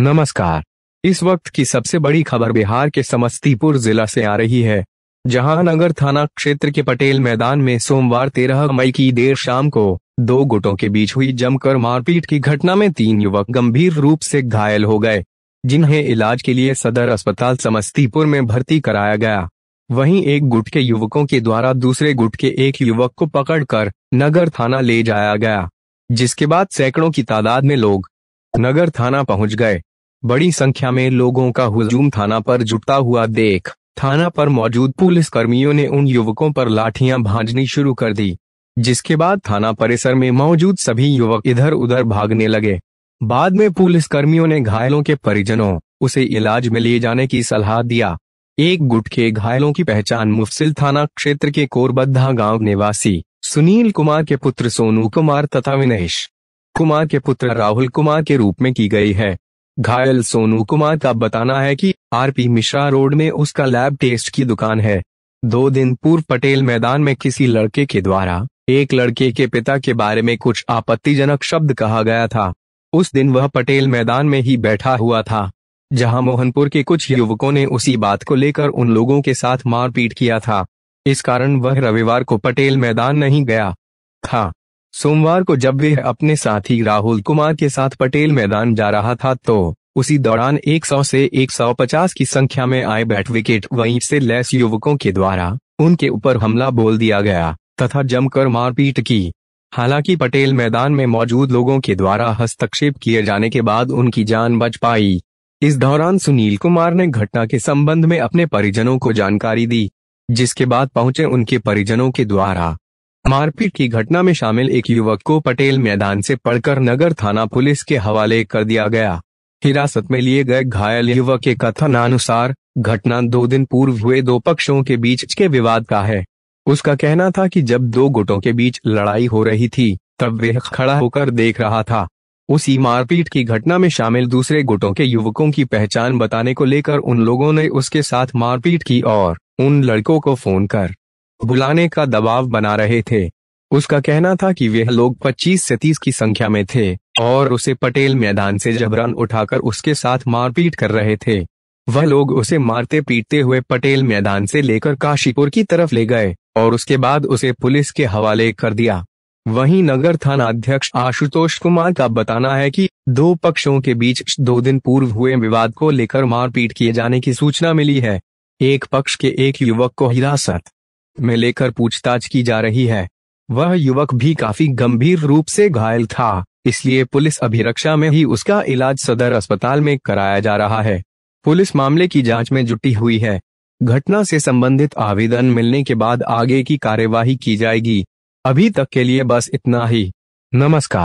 नमस्कार इस वक्त की सबसे बड़ी खबर बिहार के समस्तीपुर जिला से आ रही है जहां नगर थाना क्षेत्र के पटेल मैदान में सोमवार 13 मई की देर शाम को दो गुटों के बीच हुई जमकर मारपीट की घटना में तीन युवक गंभीर रूप से घायल हो गए जिन्हें इलाज के लिए सदर अस्पताल समस्तीपुर में भर्ती कराया गया वहीं एक गुट के युवकों के द्वारा दूसरे गुट के एक युवक को पकड़कर नगर थाना ले जाया गया जिसके बाद सैकड़ों की तादाद में लोग नगर थाना पहुंच गए बड़ी संख्या में लोगों का हुजूम थाना पर जुटा हुआ देख थाना पर मौजूद पुलिस कर्मियों ने उन युवकों पर लाठियां भांजनी शुरू कर दी जिसके बाद थाना परिसर में मौजूद सभी युवक इधर उधर भागने लगे बाद में पुलिस कर्मियों ने घायलों के परिजनों उसे इलाज में लिए जाने की सलाह दिया एक गुट के घायलों की पहचान मुफसिल थाना क्षेत्र के कोरबद्धा गांव निवासी सुनील कुमार के पुत्र सोनू कुमार तथा विनेश कुमार के पुत्र राहुल कुमार के रूप में की गई है घायल सोनू कुमार का बताना है कि आरपी मिश्रा रोड में उसका लैब टेस्ट की दुकान है दो दिन पूर्व पटेल मैदान में किसी लड़के के द्वारा एक लड़के के पिता के बारे में कुछ आपत्तिजनक शब्द कहा गया था उस दिन वह पटेल मैदान में ही बैठा हुआ था जहां मोहनपुर के कुछ युवकों ने उसी बात को लेकर उन लोगों के साथ मारपीट किया था इस कारण वह रविवार को पटेल मैदान नहीं गया था सोमवार को जब वह अपने साथी राहुल कुमार के साथ पटेल मैदान जा रहा था तो उसी दौरान 100 से 150 की संख्या में आए बैट विकेट वहीं से लैस युवकों के द्वारा उनके ऊपर हमला बोल दिया गया तथा जमकर मारपीट की हालांकि पटेल मैदान में मौजूद लोगों के द्वारा हस्तक्षेप किए जाने के बाद उनकी जान बच पाई इस दौरान सुनील कुमार ने घटना के संबंध में अपने परिजनों को जानकारी दी जिसके बाद पहुंचे उनके परिजनों के द्वारा मारपीट की घटना में शामिल एक युवक को पटेल मैदान से पढ़कर नगर थाना पुलिस के हवाले कर दिया गया हिरासत में लिए गए घायल युवक के कथनानुसार घटना दो दिन पूर्व हुए दो पक्षों के बीच के विवाद का है उसका कहना था कि जब दो गुटों के बीच लड़ाई हो रही थी तब वह खड़ा होकर देख रहा था उसी मारपीट की घटना में शामिल दूसरे गुटों के युवकों की पहचान बताने को लेकर उन लोगों ने उसके साथ मारपीट की और उन लड़कों को फोन कर बुलाने का दबाव बना रहे थे उसका कहना था कि वह लोग 25 से 30 की संख्या में थे और उसे पटेल मैदान से जबरन उठाकर उसके साथ मारपीट कर रहे थे वह लोग उसे मारते पीटते हुए पटेल मैदान से लेकर काशीपुर की तरफ ले गए और उसके बाद उसे पुलिस के हवाले कर दिया वहीं नगर थाना अध्यक्ष आशुतोष कुमार का बताना है कि दो पक्षों के बीच दो दिन पूर्व हुए विवाद को लेकर मारपीट किए जाने की सूचना मिली है एक पक्ष के एक युवक को हिरासत में लेकर पूछताछ की जा रही है वह युवक भी काफी गंभीर रूप से घायल था इसलिए पुलिस अभिरक्षा में ही उसका इलाज सदर अस्पताल में कराया जा रहा है पुलिस मामले की जांच में जुटी हुई है घटना से संबंधित आवेदन मिलने के बाद आगे की कार्यवाही की जाएगी अभी तक के लिए बस इतना ही नमस्कार